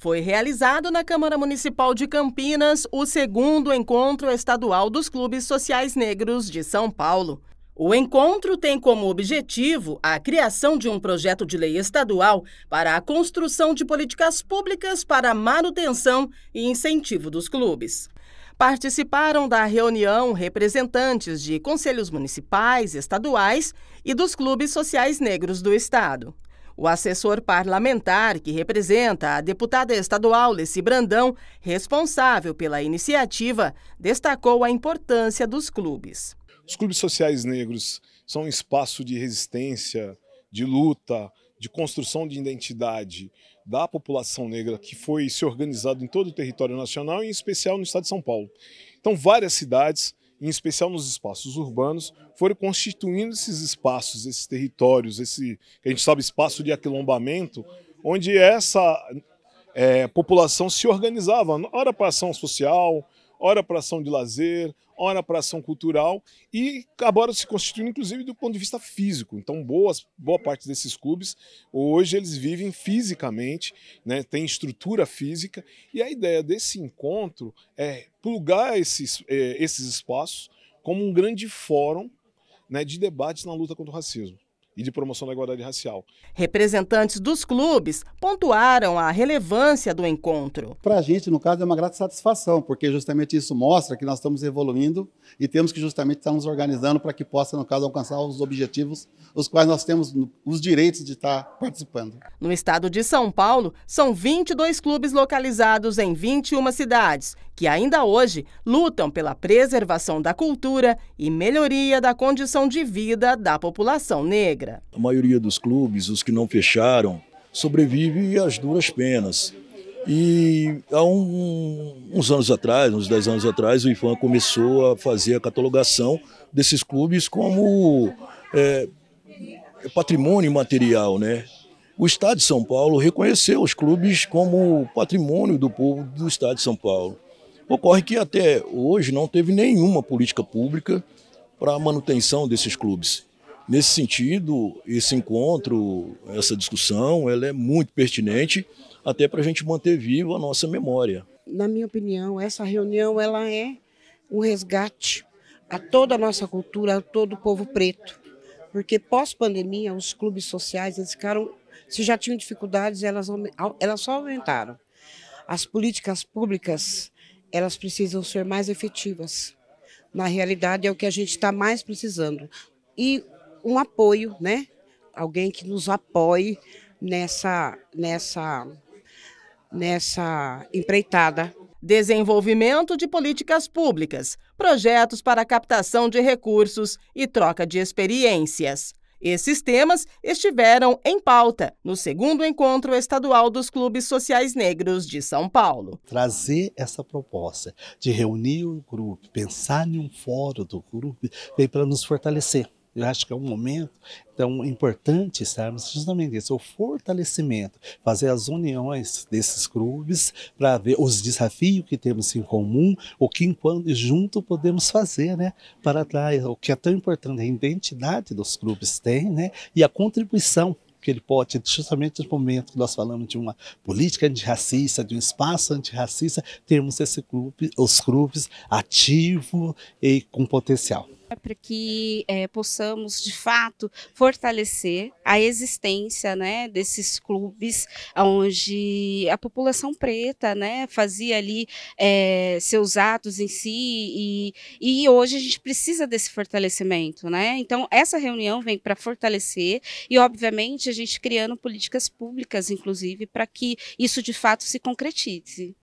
foi realizado na Câmara Municipal de Campinas o segundo encontro estadual dos clubes sociais negros de São Paulo. O encontro tem como objetivo a criação de um projeto de lei estadual para a construção de políticas públicas para manutenção e incentivo dos clubes. Participaram da reunião representantes de conselhos municipais, estaduais e dos clubes sociais negros do estado. O assessor parlamentar que representa a deputada estadual Leci Brandão, responsável pela iniciativa, destacou a importância dos clubes. Os clubes sociais negros são um espaço de resistência, de luta, de construção de identidade da população negra que foi se organizado em todo o território nacional, em especial no estado de São Paulo. Então, várias cidades em especial nos espaços urbanos, foram constituindo esses espaços, esses territórios, esse que a gente sabe espaço de aquilombamento, onde essa é, população se organizava, ora para ação social, ora para ação de lazer, ora para ação cultural e acabaram se constituindo, inclusive, do ponto de vista físico. Então, boas, boa parte desses clubes hoje eles vivem fisicamente, né, tem estrutura física e a ideia desse encontro é plugar esses, é, esses espaços como um grande fórum né, de debates na luta contra o racismo e de promoção da igualdade racial. Representantes dos clubes pontuaram a relevância do encontro. Para a gente, no caso, é uma grata satisfação, porque justamente isso mostra que nós estamos evoluindo e temos que justamente estar nos organizando para que possa, no caso, alcançar os objetivos, os quais nós temos os direitos de estar participando. No estado de São Paulo, são 22 clubes localizados em 21 cidades que ainda hoje lutam pela preservação da cultura e melhoria da condição de vida da população negra. A maioria dos clubes, os que não fecharam, sobrevive às duras penas. E há um, uns anos atrás, uns 10 anos atrás, o IFAM começou a fazer a catalogação desses clubes como é, patrimônio material, né? O Estado de São Paulo reconheceu os clubes como patrimônio do povo do Estado de São Paulo. Ocorre que até hoje não teve nenhuma política pública para a manutenção desses clubes. Nesse sentido, esse encontro, essa discussão, ela é muito pertinente até para a gente manter viva a nossa memória. Na minha opinião, essa reunião ela é um resgate a toda a nossa cultura, a todo o povo preto. Porque pós-pandemia, os clubes sociais, eles ficaram, se já tinham dificuldades, elas, elas só aumentaram. As políticas públicas elas precisam ser mais efetivas. Na realidade, é o que a gente está mais precisando. E um apoio, né? Alguém que nos apoie nessa, nessa, nessa empreitada. Desenvolvimento de políticas públicas, projetos para captação de recursos e troca de experiências. Esses temas estiveram em pauta no segundo encontro estadual dos clubes sociais negros de São Paulo. Trazer essa proposta de reunir o grupo, pensar em um fórum do grupo, veio para nos fortalecer. Eu acho que é um momento tão importante estarmos justamente isso, o fortalecimento, fazer as uniões desses clubes para ver os desafios que temos em comum, o que enquanto junto podemos fazer, né, para trás, o que é tão importante a identidade dos clubes tem, né, e a contribuição que ele pode, justamente no momento que nós falamos de uma política antirracista, de um espaço antirracista, termos esse clube, os clubes ativos e com potencial. É para que é, possamos de fato fortalecer a existência né, desses clubes onde a população preta né, fazia ali é, seus atos em si e, e hoje a gente precisa desse fortalecimento. Né? Então essa reunião vem para fortalecer e obviamente a gente criando políticas públicas, inclusive, para que isso de fato se concretize.